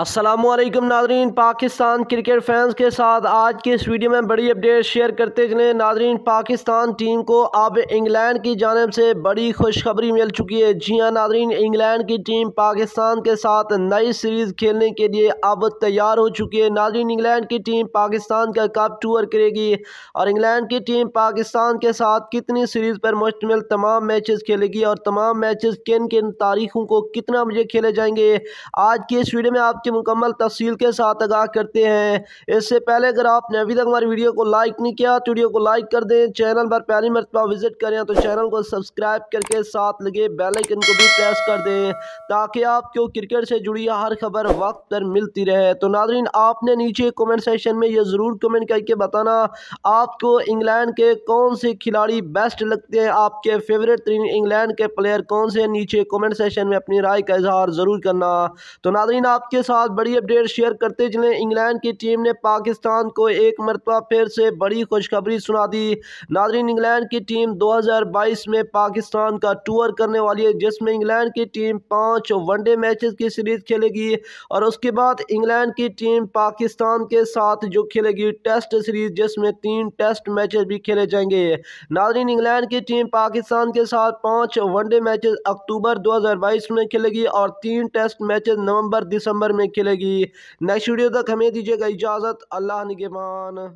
असलम नाजरीन Pakistan cricket fans के साथ आज की इस वीडियो में बड़ी अपडेट शेयर करते चले नाजरीन पाकिस्तान टीम को अब इंग्लैंड की जानब से बड़ी खुशखबरी मिल चुकी है जी हां नाजरीन इंग्लैंड की टीम पाकिस्तान के साथ नई सीरीज़ खेलने के लिए अब तैयार हो चुकी है नाजरीन इंग्लैंड की टीम पाकिस्तान का कप टूर करेगी और इंग्लैंड की टीम पाकिस्तान के साथ कितनी सीरीज़ पर मुश्तमिल तमाम मैच खेलेगी और तमाम मैच किन किन तारीखों को कितना बजे खेले जाएंगे आज की इस वीडियो में आप की मुकम्मल तफसील के साथ आगाह करते हैं इससे पहले अगर आपने अभी तक हमारी वीडियो को लाइक नहीं किया तो वीडियो को लाइक कर दें चैनल पर पहली मरतबा विजिट करें तो चैनल को सब्सक्राइब करके साथ लगे बेलाइकन को भी प्रेस कर दें ताकि आपको क्रिकेट से जुड़ी हर खबर वक्त पर मिलती रहे तो नाजरीन आपने नीचे कमेंट सेशन में यह ज़रूर कमेंट करके बताना आपको इंग्लैंड के कौन से खिलाड़ी बेस्ट लगते हैं आपके फेवरेट तरीन इंग्लैंड के प्लेयर कौन से नीचे कमेंट सेशन में अपनी राय का इजहार ज़रूर करना तो नाजरीन आपके साथ साथ बड़ी अपडेट शेयर करते चले इंग्लैंड की टीम ने पाकिस्तान को एक मरतबा फिर से बड़ी खुशखबरी सुना दी नादरीन इंग्लैंड की टीम 2022 में पाकिस्तान का टूर करने वाली है जिसमें इंग्लैंड की टीम पांच वनडे मैचेस की सीरीज खेलेगी और उसके बाद इंग्लैंड की टीम पाकिस्तान के साथ जो खेलेगी टेस्ट सीरीज जिसमें तीन टेस्ट मैच भी खेले जाएंगे नादरीन इंग्लैंड की टीम पाकिस्तान के साथ पाँच वनडे मैचेस अक्टूबर दो में खेलेगी और तीन टेस्ट मैचेस नवंबर दिसंबर में खिलेगी नेक्स्ट वीडियो तक हमें दीजिएगा इजाज़त अल्लाह निगेमान